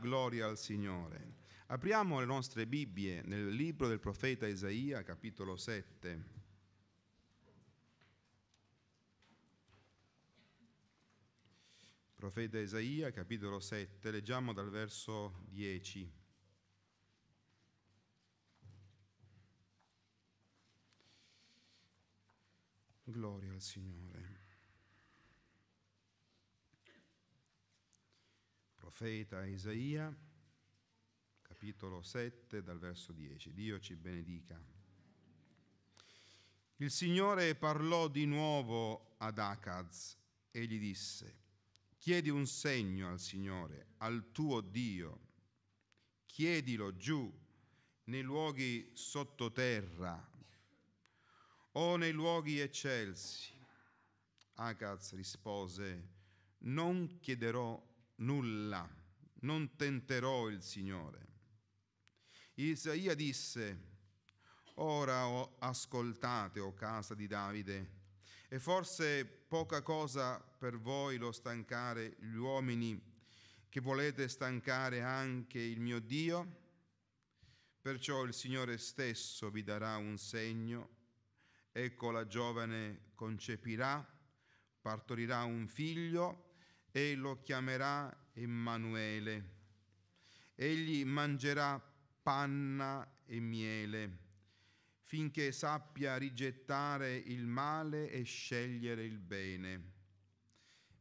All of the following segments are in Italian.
gloria al Signore. Apriamo le nostre Bibbie nel libro del profeta Isaia, capitolo 7. Profeta Isaia, capitolo 7, leggiamo dal verso 10. Gloria al Signore. profeta Isaia, capitolo 7, dal verso 10. Dio ci benedica. Il Signore parlò di nuovo ad Acaz e gli disse, chiedi un segno al Signore, al tuo Dio, chiedilo giù nei luoghi sottoterra o nei luoghi eccelsi. Acaz rispose, non chiederò nulla, non tenterò il Signore. Isaia disse, ora oh, ascoltate, o casa di Davide, e forse poca cosa per voi lo stancare gli uomini che volete stancare anche il mio Dio? Perciò il Signore stesso vi darà un segno. Ecco la giovane concepirà, partorirà un figlio e lo chiamerà Emanuele. Egli mangerà panna e miele finché sappia rigettare il male e scegliere il bene.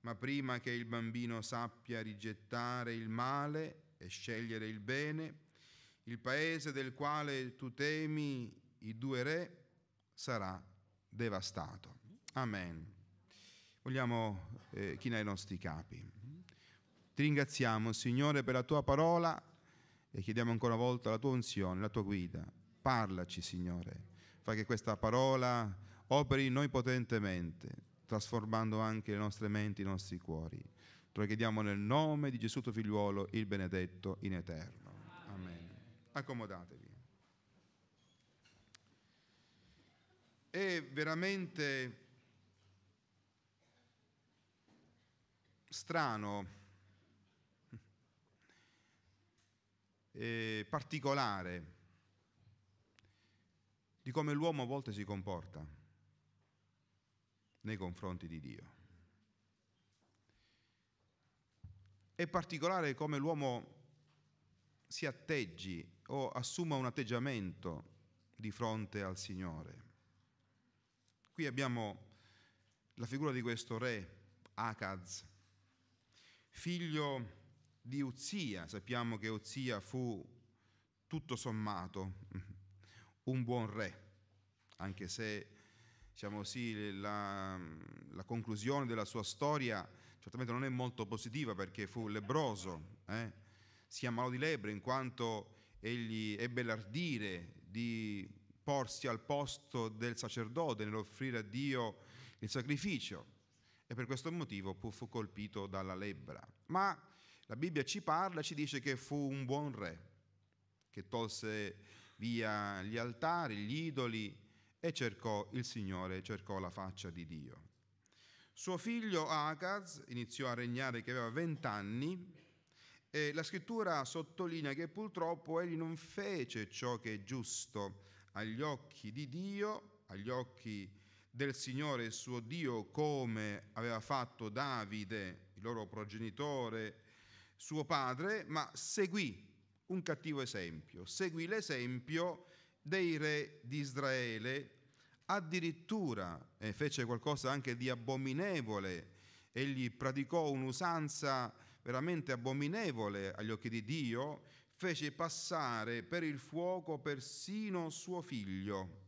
Ma prima che il bambino sappia rigettare il male e scegliere il bene, il paese del quale tu temi i due re sarà devastato. Amen vogliamo eh, chinare i nostri capi. Ti ringraziamo, Signore, per la tua parola e chiediamo ancora una volta la tua unzione, la tua guida. Parlaci, Signore, fa che questa parola operi in noi potentemente, trasformando anche le nostre menti, i nostri cuori. Te lo chiediamo nel nome di Gesù tuo figliuolo, il benedetto in eterno. Amen. Accomodatevi. È veramente strano e particolare di come l'uomo a volte si comporta nei confronti di Dio. È particolare come l'uomo si atteggi o assuma un atteggiamento di fronte al Signore. Qui abbiamo la figura di questo re, Akaz, figlio di Uzia. Sappiamo che Uzia fu tutto sommato un buon re, anche se diciamo così, la, la conclusione della sua storia certamente non è molto positiva perché fu lebroso, eh? si ammalò di lebre in quanto egli ebbe l'ardire di porsi al posto del sacerdote nell'offrire a Dio il sacrificio e per questo motivo fu colpito dalla lebbra. Ma la Bibbia ci parla, ci dice che fu un buon re, che tolse via gli altari, gli idoli e cercò il Signore, cercò la faccia di Dio. Suo figlio Agaz iniziò a regnare che aveva vent'anni e la scrittura sottolinea che purtroppo egli non fece ciò che è giusto agli occhi di Dio, agli occhi di Dio, del Signore suo Dio come aveva fatto Davide, il loro progenitore, suo padre, ma seguì un cattivo esempio, seguì l'esempio dei re di Israele, addirittura eh, fece qualcosa anche di abominevole, egli praticò un'usanza veramente abominevole agli occhi di Dio, fece passare per il fuoco persino suo figlio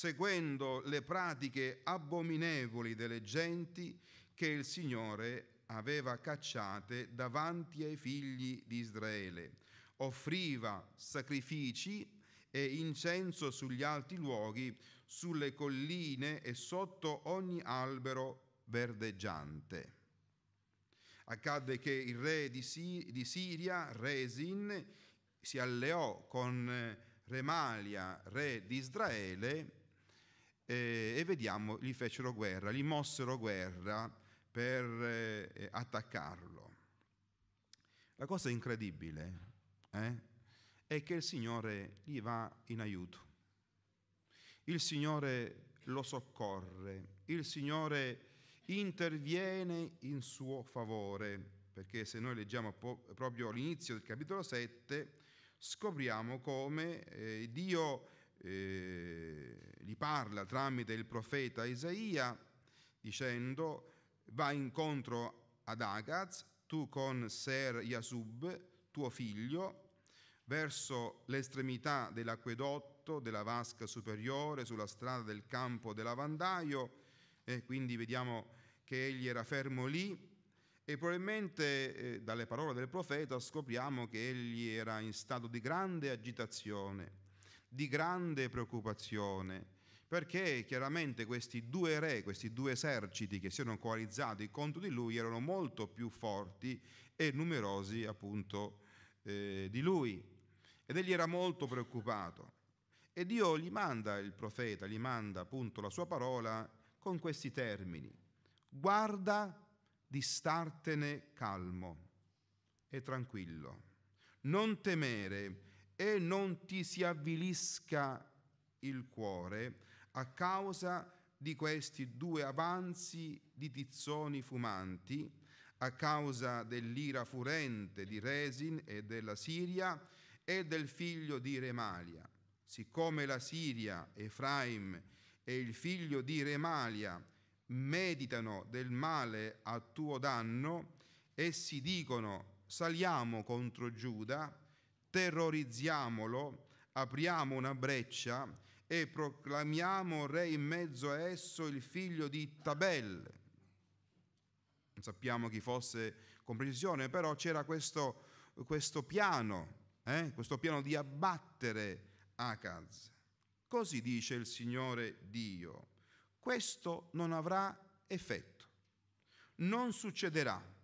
seguendo le pratiche abominevoli delle genti che il Signore aveva cacciate davanti ai figli di Israele. Offriva sacrifici e incenso sugli alti luoghi, sulle colline e sotto ogni albero verdeggiante. Accadde che il re di, Siria, Resin, si alleò con eh, Remalia, re di Israele, eh, e vediamo, gli fecero guerra, gli mossero guerra per eh, eh, attaccarlo. La cosa incredibile eh, è che il Signore gli va in aiuto, il Signore lo soccorre, il Signore interviene in suo favore, perché se noi leggiamo po- proprio all'inizio del capitolo 7, scopriamo come eh, Dio eh, gli parla tramite il profeta Isaia dicendo va incontro ad Agaz, tu con Ser Yasub, tuo figlio, verso l'estremità dell'acquedotto, della vasca superiore, sulla strada del campo del lavandaio, e quindi vediamo che egli era fermo lì e probabilmente eh, dalle parole del profeta scopriamo che egli era in stato di grande agitazione di grande preoccupazione, perché chiaramente questi due re, questi due eserciti che si erano coalizzati contro di lui erano molto più forti e numerosi appunto eh, di lui ed egli era molto preoccupato. E Dio gli manda il profeta, gli manda appunto la sua parola con questi termini. Guarda di startene calmo e tranquillo, non temere e non ti si avvilisca il cuore a causa di questi due avanzi di tizzoni fumanti, a causa dell'ira furente di Resin e della Siria e del figlio di Remalia. Siccome la Siria, Efraim e il figlio di Remalia meditano del male a tuo danno, essi dicono saliamo contro Giuda, terrorizziamolo, apriamo una breccia e proclamiamo re in mezzo a esso il figlio di Tabel. Non sappiamo chi fosse con precisione, però c'era questo, questo piano, eh? questo piano di abbattere Akaz. Così dice il Signore Dio, questo non avrà effetto, non succederà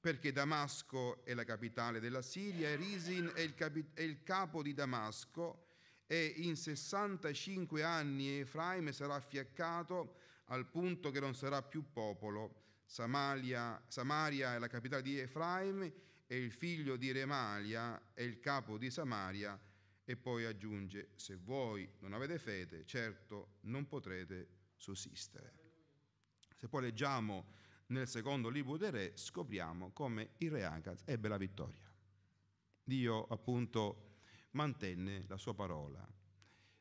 perché Damasco è la capitale della Siria e Risin è il, capi- è il capo di Damasco e in 65 anni Efraim sarà affiaccato al punto che non sarà più popolo. Samaria, Samaria è la capitale di Efraim e il figlio di Remalia è il capo di Samaria e poi aggiunge, se voi non avete fede, certo non potrete sussistere. Se poi leggiamo nel secondo libro dei re scopriamo come il re Agat ebbe la vittoria. Dio appunto mantenne la sua parola.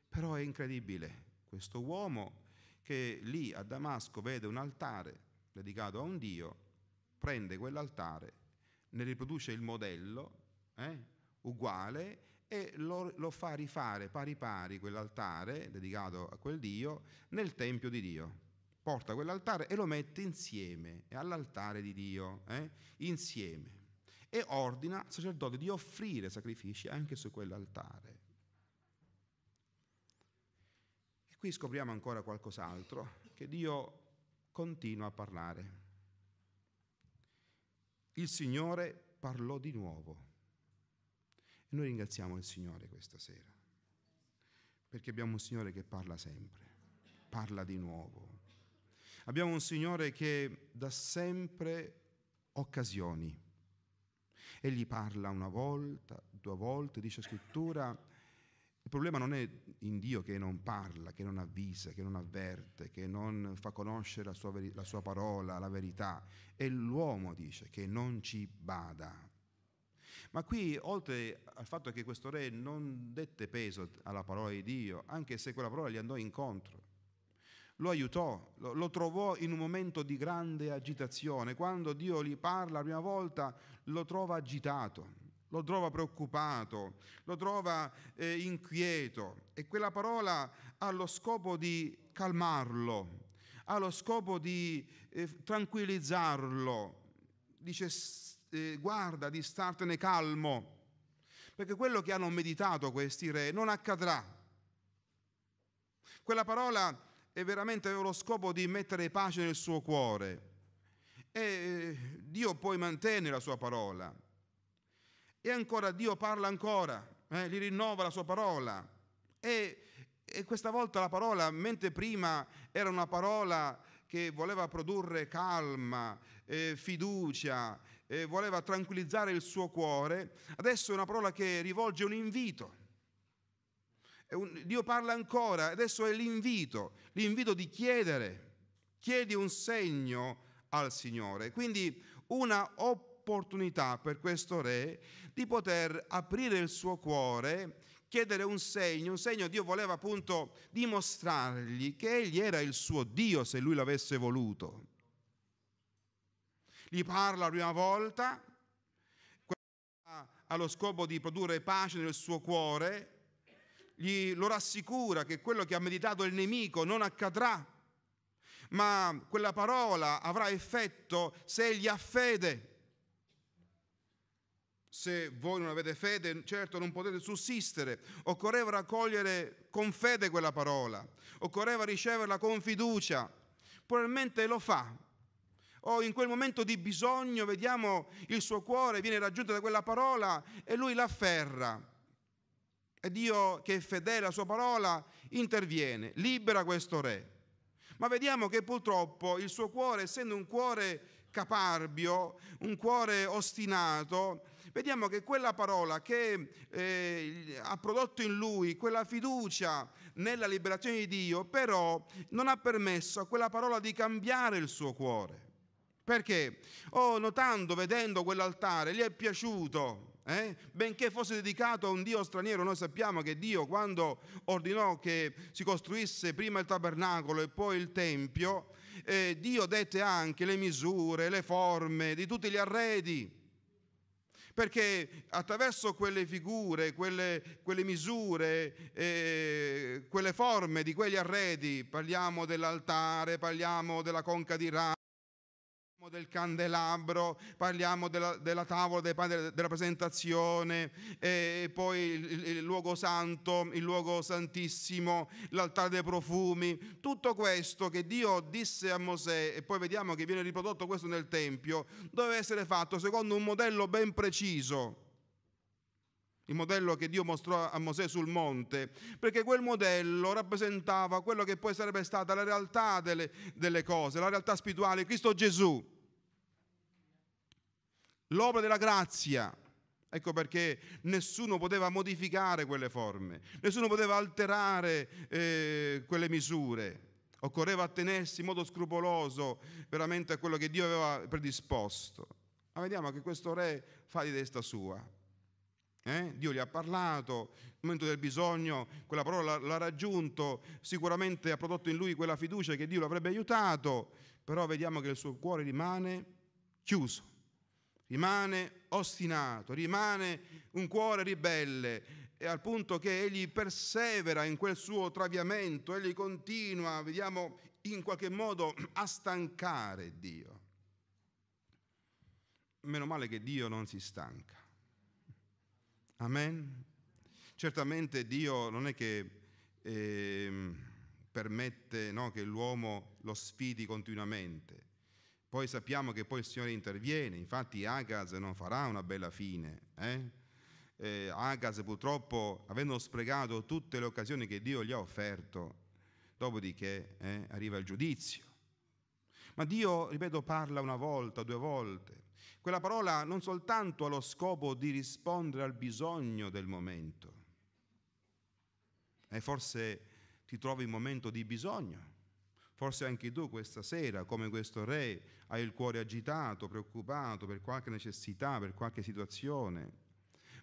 Però è incredibile questo uomo che lì a Damasco vede un altare dedicato a un Dio, prende quell'altare, ne riproduce il modello eh, uguale e lo, lo, fa rifare pari pari quell'altare dedicato a quel Dio nel Tempio di Dio porta quell'altare e lo mette insieme all'altare di Dio, eh? insieme, e ordina al sacerdote di offrire sacrifici anche su quell'altare. E qui scopriamo ancora qualcos'altro, che Dio continua a parlare. Il Signore parlò di nuovo. E noi ringraziamo il Signore questa sera, perché abbiamo un Signore che parla sempre, parla di nuovo Abbiamo un Signore che dà sempre occasioni. Egli parla una volta, due volte, dice scrittura. Il problema non è in Dio che non parla, che non avvisa, che non avverte, che non fa conoscere la sua, veri- la sua parola, la verità. È l'uomo, dice, che non ci bada. Ma qui, oltre al fatto che questo re non dette peso alla parola di Dio, anche se quella parola gli andò incontro, lo aiutò, lo, lo, trovò in un momento di grande agitazione. Quando Dio gli parla la prima volta lo trova agitato, lo trova preoccupato, lo trova eh, inquieto e quella parola ha lo scopo di calmarlo, ha lo scopo di eh, tranquillizzarlo. Dice eh, guarda di startene calmo, perché quello che hanno meditato questi re non accadrà. Quella parola e veramente aveva lo scopo di mettere pace nel suo cuore. E eh, Dio poi mantenne la sua parola. E ancora Dio parla ancora, eh, gli rinnova la sua parola. E, e questa volta la parola, mentre prima era una parola che voleva produrre calma, eh, fiducia, eh, voleva tranquillizzare il suo cuore, adesso è una parola che rivolge un invito Dio parla ancora, adesso è l'invito, l'invito di chiedere, chiedi un segno al Signore. Quindi una opportunità per questo re di poter aprire il suo cuore, chiedere un segno, un segno Dio voleva appunto dimostrargli che egli era il suo Dio se lui l'avesse voluto. Gli parla la prima volta, ha lo scopo di produrre pace nel suo cuore, gli, lo rassicura che quello che ha meditato il nemico non accadrà, ma quella parola avrà effetto se egli ha fede. Se voi non avete fede, certo non potete sussistere. Occorreva raccogliere con fede quella parola, occorreva riceverla con fiducia. Probabilmente lo fa, o in quel momento di bisogno vediamo il suo cuore viene raggiunto da quella parola e lui l'afferra. E Dio che è fedele alla sua parola interviene, libera questo re. Ma vediamo che purtroppo il suo cuore, essendo un cuore caparbio, un cuore ostinato, vediamo che quella parola che eh, ha prodotto in lui quella fiducia nella liberazione di Dio, però non ha permesso a quella parola di cambiare il suo cuore. Perché? Oh, notando, vedendo quell'altare, gli è piaciuto, eh? benché fosse dedicato a un Dio straniero, noi sappiamo che Dio quando ordinò che si costruisse prima il tabernacolo e poi il Tempio, eh, Dio dette anche le misure, le forme di tutti gli arredi perché attraverso quelle figure, quelle, quelle misure, eh, quelle forme di quegli arredi, parliamo dell'altare, parliamo della conca di rame, Parliamo del candelabro, parliamo della, della tavola dei padri della presentazione, e poi il, il, luogo santo, il luogo santissimo, l'altare dei profumi, tutto questo che Dio disse a Mosè e poi vediamo che viene riprodotto questo nel Tempio, doveva essere fatto secondo un modello ben preciso il modello che Dio mostrò a Mosè sul monte, perché quel modello rappresentava quello che poi sarebbe stata la realtà delle, delle cose, la realtà spirituale, Cristo Gesù, l'opera della grazia. Ecco perché nessuno poteva modificare quelle forme, nessuno poteva alterare eh, quelle misure. Occorreva attenersi in modo scrupoloso veramente a quello che Dio aveva predisposto. Ma vediamo che questo re fa di testa sua. Eh? Dio gli ha parlato, nel momento del bisogno quella parola l'ha raggiunto, sicuramente ha prodotto in lui quella fiducia che Dio l'avrebbe aiutato, però vediamo che il suo cuore rimane chiuso, rimane ostinato, rimane un cuore ribelle, e al punto che egli persevera in quel suo traviamento, egli continua, vediamo, in qualche modo a stancare Dio. Meno male che Dio non si stanca Amen? Certamente Dio non è che eh, permette no, che l'uomo lo sfidi continuamente. Poi sappiamo che poi il Signore interviene, infatti Agaz non farà una bella fine. Eh? Eh, Agaz purtroppo, avendo sprecato tutte le occasioni che Dio gli ha offerto, dopodiché eh, arriva il giudizio. Ma Dio, ripeto, parla una volta, due volte, quella parola non soltanto ha lo scopo di rispondere al bisogno del momento, e eh, forse ti trovi in momento di bisogno, forse anche tu questa sera, come questo re, hai il cuore agitato, preoccupato per qualche necessità, per qualche situazione.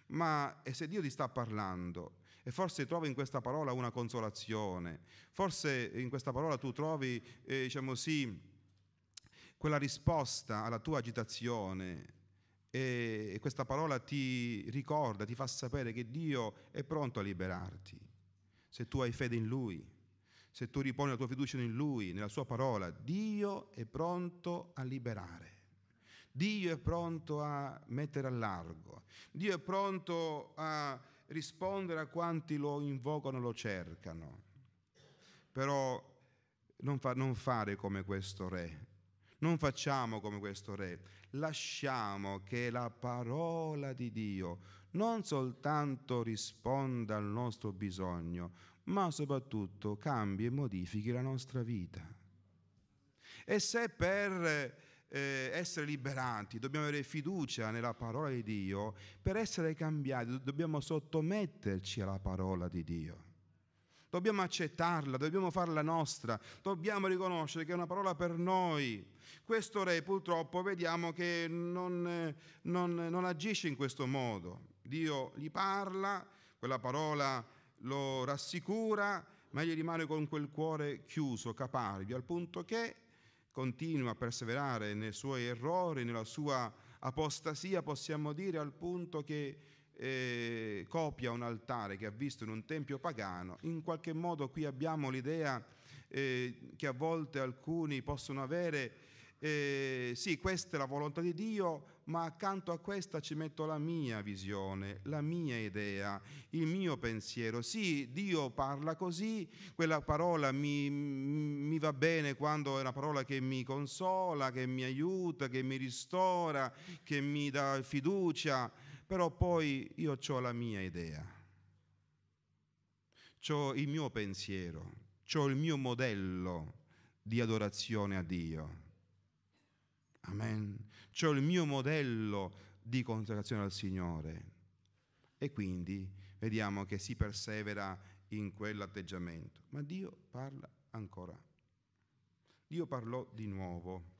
Ma se Dio ti sta parlando e forse trovi in questa parola una consolazione, forse in questa parola tu trovi, eh, diciamo sì, quella risposta alla tua agitazione e questa parola ti ricorda, ti fa sapere che Dio è pronto a liberarti. Se tu hai fede in Lui, se tu riponi la tua fiducia in Lui, nella Sua parola, Dio è pronto a liberare. Dio è pronto a mettere a largo. Dio è pronto a rispondere a quanti lo invocano, lo cercano. Però non, fa, non fare come questo re, non facciamo come questo re, lasciamo che la parola di Dio non soltanto risponda al nostro bisogno, ma soprattutto cambi e modifichi la nostra vita. E se per eh, essere liberati, dobbiamo avere fiducia nella parola di Dio, per essere cambiati dobbiamo sottometterci alla parola di Dio. Dobbiamo accettarla, dobbiamo farla nostra, dobbiamo riconoscere che è una parola per noi. Questo re purtroppo vediamo che non, non, non agisce in questo modo. Dio gli parla, quella parola lo rassicura, ma egli rimane con quel cuore chiuso, caparbio, al punto che continua a perseverare nei suoi errori, nella sua apostasia, possiamo dire, al punto che eh, copia un altare che ha visto in un tempio pagano, in qualche modo qui abbiamo l'idea eh, che a volte alcuni possono avere, eh, sì, questa è la volontà di Dio, ma accanto a questa ci metto la mia visione, la mia idea, il mio pensiero. Sì, Dio parla così, quella parola mi, mi va bene quando è una parola che mi consola, che mi aiuta, che mi ristora, che mi dà fiducia però poi io ho la mia idea, ho il mio pensiero, ho il mio modello di adorazione a Dio. Amen. Ho il mio modello di consacrazione al Signore. E quindi vediamo che si persevera in quell'atteggiamento. Ma Dio parla ancora. Dio parlò di nuovo.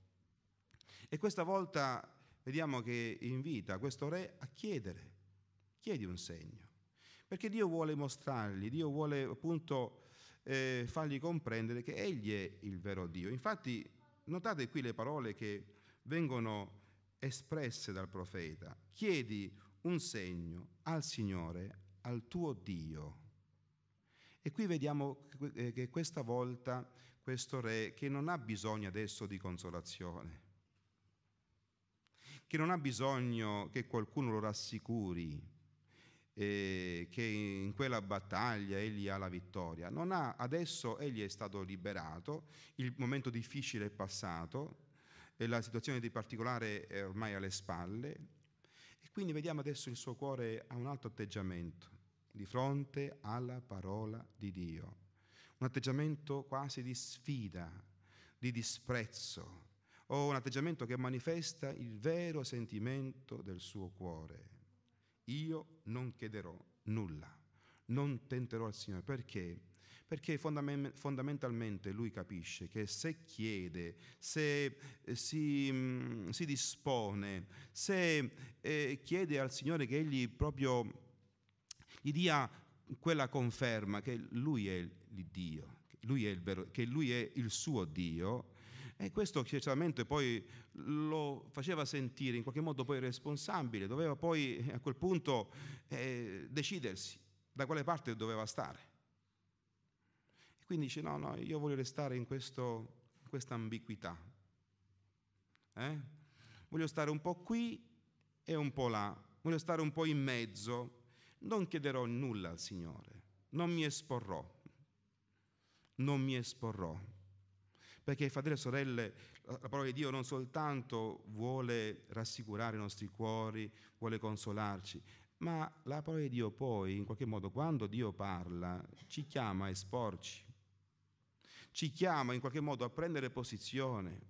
E questa volta vediamo che invita questo re a chiedere, chiedi un segno, perché Dio vuole mostrargli, Dio vuole appunto eh, fargli comprendere che Egli è il vero Dio. Infatti notate qui le parole che vengono espresse dal profeta, chiedi un segno al Signore, al tuo Dio. E qui vediamo che eh, questa volta questo re che non ha bisogno adesso di consolazione, che non ha bisogno che qualcuno lo rassicuri eh, che in quella battaglia egli ha la vittoria. Non Ha, adesso egli è stato liberato, il momento difficile è passato, e la situazione di particolare è ormai alle spalle e quindi vediamo adesso il suo cuore ha un altro atteggiamento di fronte alla parola di Dio, un atteggiamento quasi di sfida, di disprezzo, o un atteggiamento che manifesta il vero sentimento del suo cuore. Io non chiederò nulla, non tenterò al Signore. Perché? Perché fondamentalmente lui capisce che se chiede, se eh, si, mm, si dispone, se eh, chiede al Signore che egli proprio gli dia quella conferma che lui è il Dio, lui è il vero, che lui è il suo Dio, e questo certamente poi lo faceva sentire in qualche modo poi responsabile, doveva poi eh, a quel punto eh, decidersi da quale parte doveva stare. E quindi dice no, no, io voglio restare in, questo, questa ambiguità. Eh? Voglio stare un po' qui e un po' là, voglio stare un po' in mezzo, non chiederò nulla al Signore, non mi esporrò, non mi esporrò. Perché, fratelli e sorelle, la parola di Dio non soltanto vuole rassicurare i nostri cuori, vuole consolarci, ma la parola di Dio poi, in qualche modo, quando Dio parla, ci chiama a esporci, ci chiama in qualche modo a prendere posizione,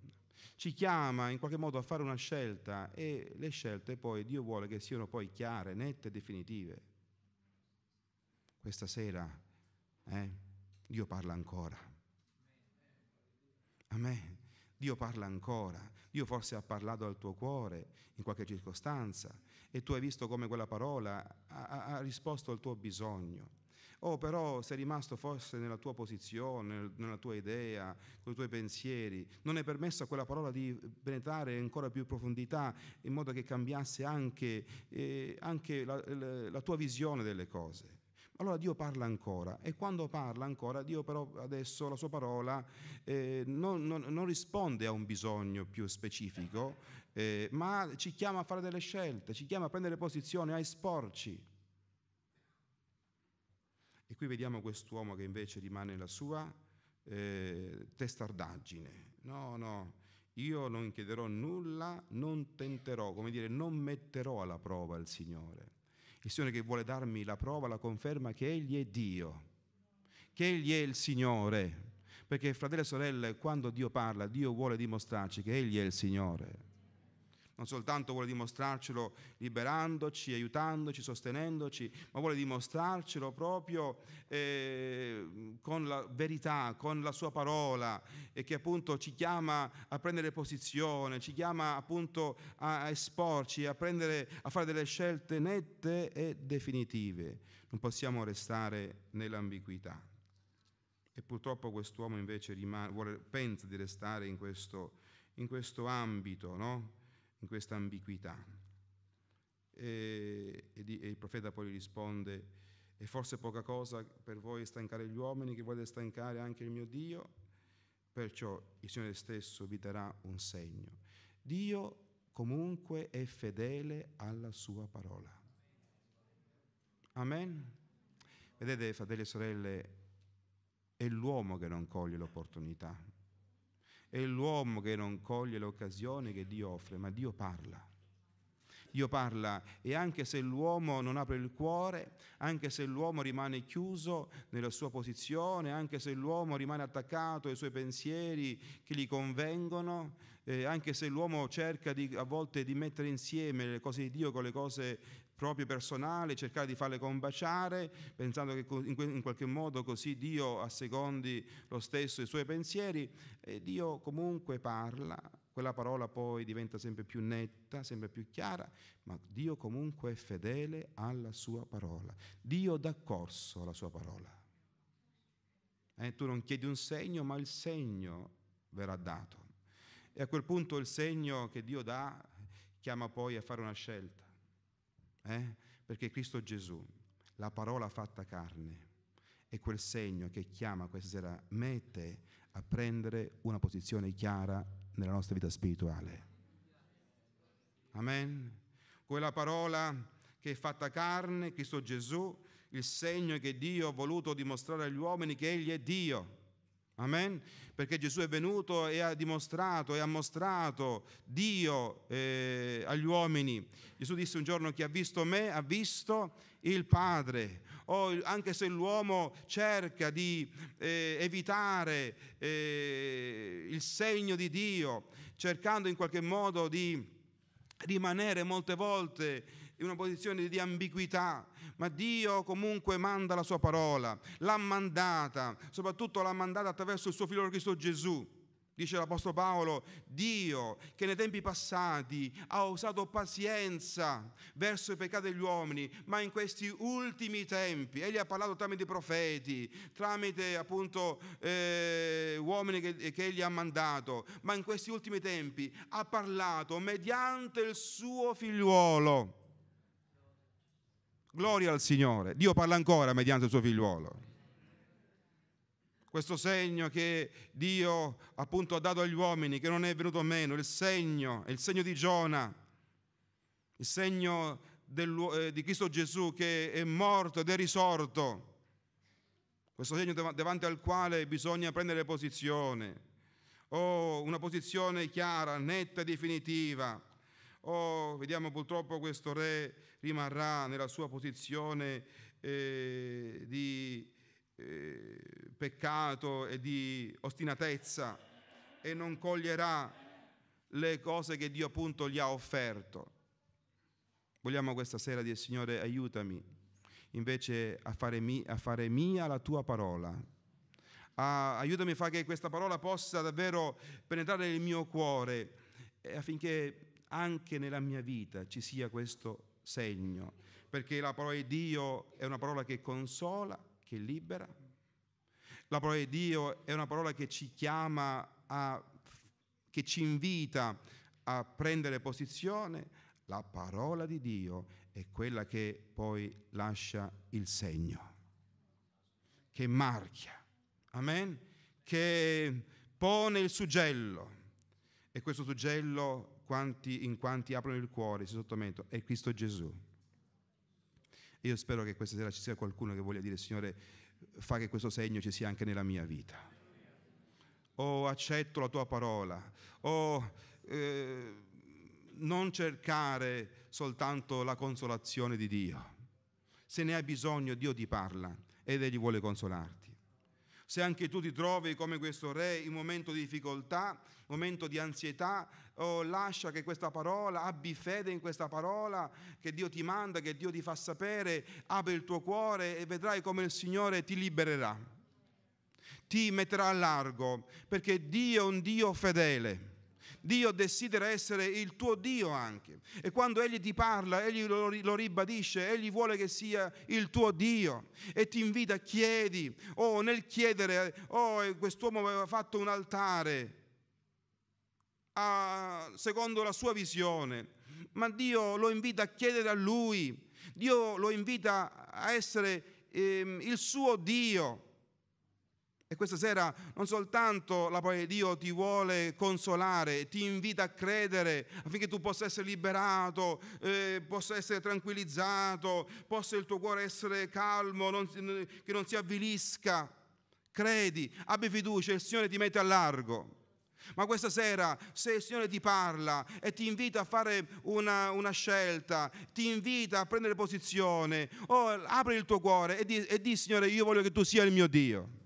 ci chiama in qualche modo a fare una scelta e le scelte poi Dio vuole che siano poi chiare, nette e definitive. Questa sera eh, Dio parla ancora. Amen. Dio parla ancora, Dio forse ha parlato al tuo cuore in qualche circostanza e tu hai visto come quella parola ha, ha risposto al tuo bisogno. O oh, però sei rimasto forse nella tua posizione, nella tua idea, con i tuoi pensieri, non hai permesso a quella parola di penetrare ancora più in profondità in modo che cambiasse anche, eh, anche la, la, la tua visione delle cose. Allora Dio parla ancora e quando parla ancora Dio però adesso la sua parola eh, non, non, non, risponde a un bisogno più specifico, eh, ma ci chiama a fare delle scelte, ci chiama a prendere posizione, a esporci. E qui vediamo quest'uomo che invece rimane la sua eh, testardaggine. No, no, io non chiederò nulla, non tenterò, come dire, non metterò alla prova il Signore. Il Signore che vuole darmi la prova, la conferma che Egli è Dio, che Egli è il Signore. Perché fratelli e sorelle, quando Dio parla, Dio vuole dimostrarci che Egli è il Signore. Non soltanto vuole dimostrarcelo liberandoci, aiutandoci, sostenendoci, ma vuole dimostrarcelo proprio eh, con la verità, con la sua parola e che appunto ci chiama a prendere posizione, ci chiama appunto a esporci, a, prendere, a fare delle scelte nette e definitive. Non possiamo restare nell'ambiguità. E purtroppo quest'uomo invece rimane, vuole, pensa di restare in questo, in questo ambito, no? in questa ambiguità. E, e, e, il profeta poi risponde, è forse poca cosa per voi stancare gli uomini, che volete stancare anche il mio Dio, perciò il Signore stesso vi darà un segno. Dio comunque è fedele alla sua parola. Amen? Vedete, fratelli e sorelle, è l'uomo che non coglie l'opportunità, è l'uomo che non coglie l'occasione che Dio offre, ma Dio parla. Dio parla e anche se l'uomo non apre il cuore, anche se l'uomo rimane chiuso nella sua posizione, anche se l'uomo rimane attaccato ai suoi pensieri che gli convengono, eh, anche se l'uomo cerca di, a volte di mettere insieme le cose di Dio con le cose proprio personale, cercare di farle combaciare, pensando che in qualche modo così Dio assecondi lo stesso i suoi pensieri, e Dio comunque parla, quella parola poi diventa sempre più netta, sempre più chiara, ma Dio comunque è fedele alla sua parola. Dio dà corso alla sua parola. Eh, tu non chiedi un segno, ma il segno verrà dato. E a quel punto il segno che Dio dà chiama poi a fare una scelta eh? perché Cristo Gesù, la parola fatta carne, è quel segno che chiama questa sera me e te a prendere una posizione chiara nella nostra vita spirituale. Amen. Quella parola che è fatta carne, Cristo Gesù, il segno che Dio ha voluto dimostrare agli uomini che Egli è Dio Amen? Perché Gesù è venuto e ha dimostrato e ha mostrato Dio eh, agli uomini. Gesù disse un giorno chi ha visto me ha visto il Padre. Oh, anche se l'uomo cerca di eh, evitare eh, il segno di Dio, cercando in qualche modo di rimanere molte volte in una posizione di ambiguità, ma Dio comunque manda la sua parola, l'ha mandata, soprattutto l'ha mandata attraverso il suo figlio Cristo Gesù. Dice l'Apostolo Paolo, Dio che nei tempi passati ha usato pazienza verso i peccati degli uomini, ma in questi ultimi tempi, Egli ha parlato tramite profeti, tramite appunto eh, uomini che, che Egli ha mandato, ma in questi ultimi tempi ha parlato mediante il suo figliuolo Gloria al Signore. Dio parla ancora mediante il suo figliuolo. Questo segno che Dio appunto ha dato agli uomini, che non è venuto meno, il segno, il segno di Giona, il segno eh, di Cristo Gesù che è morto ed è risorto. Questo segno dav davanti al quale bisogna prendere posizione. Oh, una posizione chiara, netta e definitiva Oh, vediamo purtroppo questo re rimarrà nella sua posizione eh, di eh, peccato e di ostinatezza e non coglierà le cose che Dio appunto gli ha offerto. Vogliamo questa sera dire Signore aiutami invece a fare, mi, a fare mia la tua parola. Ah, aiutami a fare che questa parola possa davvero penetrare nel mio cuore affinché anche nella mia vita ci sia questo segno, perché la parola di Dio è una parola che consola, che libera. La parola di Dio è una parola che ci chiama a, che ci invita a prendere posizione. La parola di Dio è quella che poi lascia il segno, che marchia, amen, che pone il suggello. E questo suggello quanti, in quanti aprono il cuore, si sottomettono, è Cristo Gesù. io spero che questa sera ci sia qualcuno che voglia dire, Signore, fa che questo segno ci sia anche nella mia vita. Oh, accetto la tua parola. Oh, eh, non cercare soltanto la consolazione di Dio. Se ne hai bisogno, Dio ti parla ed Egli vuole consolarti. Se anche tu ti trovi come questo re in momento di difficoltà, momento di ansietà, oh, lascia che questa parola, abbi fede in questa parola che Dio ti manda, che Dio ti fa sapere, apri il tuo cuore e vedrai come il Signore ti libererà, ti metterà a largo, perché Dio è un Dio fedele. Dio desidera essere il tuo Dio anche. E quando Egli ti parla, Egli lo, ribadisce, Egli vuole che sia il tuo Dio e ti invita, chiedi, oh nel chiedere, oh quest'uomo aveva fatto un altare a, secondo la sua visione, ma Dio lo invita a chiedere a Lui, Dio lo invita a essere eh, il suo Dio e questa sera non soltanto la parola di Dio ti vuole consolare, ti invita a credere affinché tu possa essere liberato, eh, possa essere tranquillizzato, possa il tuo cuore essere calmo, non, che non si avvilisca. Credi, abbi fiducia, il Signore ti mette a largo. Ma questa sera, se il Signore ti parla e ti invita a fare una, una scelta, ti invita a prendere posizione, oh, apri il tuo cuore e di, e di Signore, io voglio che tu sia il mio Dio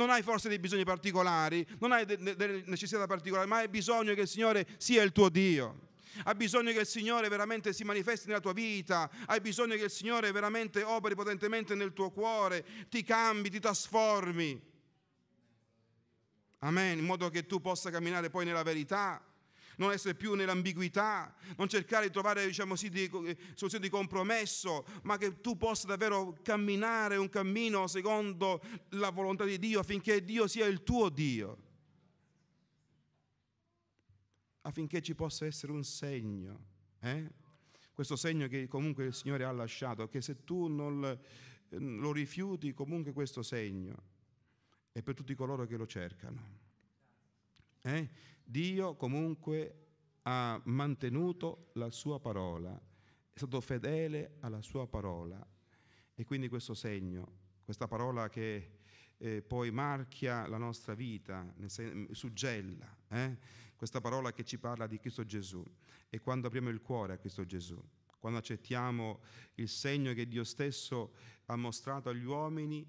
non hai forse dei bisogni particolari, non hai delle de necessità particolari, ma hai bisogno che il Signore sia il tuo Dio. Hai bisogno che il Signore veramente si manifesti nella tua vita, hai bisogno che il Signore veramente operi potentemente nel tuo cuore, ti cambi, ti trasformi. Amen, in modo che tu possa camminare poi nella verità, non essere più nell'ambiguità, non cercare di trovare diciamo sì, di, eh, soluzioni di compromesso, ma che tu possa davvero camminare un cammino secondo la volontà di Dio affinché Dio sia il tuo Dio, affinché ci possa essere un segno. Eh? Questo segno che comunque il Signore ha lasciato, che se tu non eh, lo rifiuti, comunque questo segno è per tutti coloro che lo cercano. Eh? Dio comunque ha mantenuto la sua parola, è stato fedele alla sua parola. E quindi questo segno, questa parola che eh, poi marchia la nostra vita, suggella, eh? questa parola che ci parla di Cristo Gesù. E quando apriamo il cuore a Cristo Gesù, quando accettiamo il segno che Dio stesso ha mostrato agli uomini,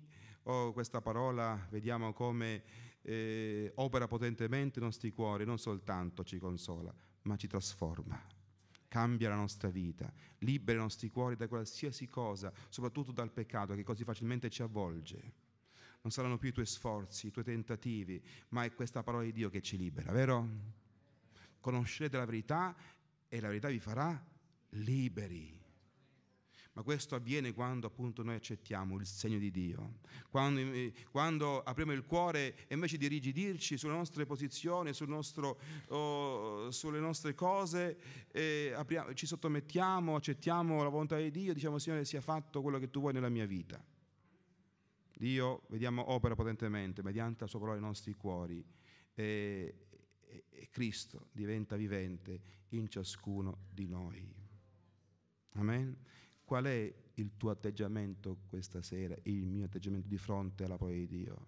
oh, questa parola vediamo come eh, opera potentemente i nostri cuori, non soltanto ci consola, ma ci trasforma, cambia la nostra vita, libera i nostri cuori da qualsiasi cosa, soprattutto dal peccato che così facilmente ci avvolge. Non saranno più i tuoi sforzi, i tuoi tentativi, ma è questa parola di Dio che ci libera, vero? Conoscerete la verità e la verità vi farà liberi. Ma questo avviene quando appunto noi accettiamo il segno di Dio, quando, eh, quando apriamo il cuore e invece di rigidirci sulle nostre posizioni, sul nostro, oh, sulle nostre cose, eh, apriamo, ci sottomettiamo, accettiamo la volontà di Dio, diciamo Signore sia fatto quello che tu vuoi nella mia vita. Dio, vediamo, opera potentemente mediante la sua parola nei nostri cuori e, e, e Cristo diventa vivente in ciascuno di noi. Amen. Qual è il tuo atteggiamento questa sera, il mio atteggiamento di fronte alla parola di Dio?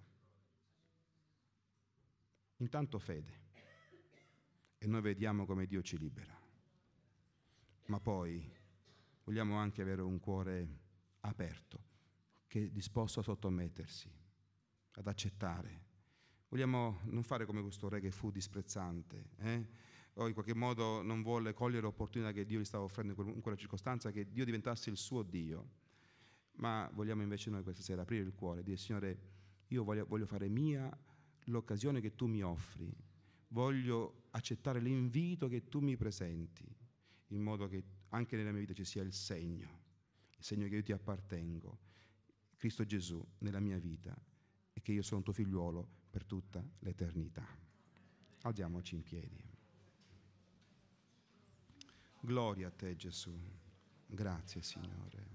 Intanto fede. E noi vediamo come Dio ci libera. Ma poi vogliamo anche avere un cuore aperto, che è disposto a sottomettersi, ad accettare. Vogliamo non fare come questo re che fu disprezzante, eh? o in qualche modo non vuole cogliere l'opportunità che Dio gli stava offrendo in quella circostanza, che Dio diventasse il suo Dio. Ma vogliamo invece noi questa sera aprire il cuore e dire Signore, io voglio, voglio fare mia l'occasione che tu mi offri, voglio accettare l'invito che tu mi presenti, in modo che anche nella mia vita ci sia il segno, il segno che io ti appartengo, Cristo Gesù nella mia vita e che io sono tuo figliuolo per tutta l'eternità. Alziamoci in piedi. Gloria a te Gesù. Grazie Signore.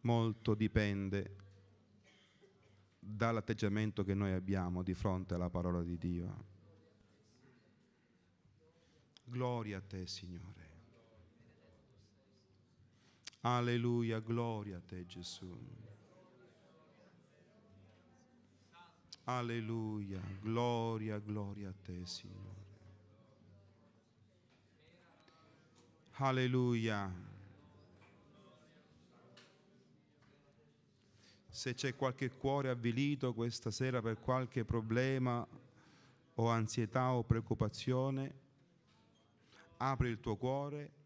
Molto dipende dall'atteggiamento che noi abbiamo di fronte alla parola di Dio. Gloria a te Signore. Alleluia, gloria a te Gesù. Alleluia, gloria, gloria a te Signore. Alleluia. Se c'è qualche cuore avvilito questa sera per qualche problema o ansietà o preoccupazione, apri il tuo cuore e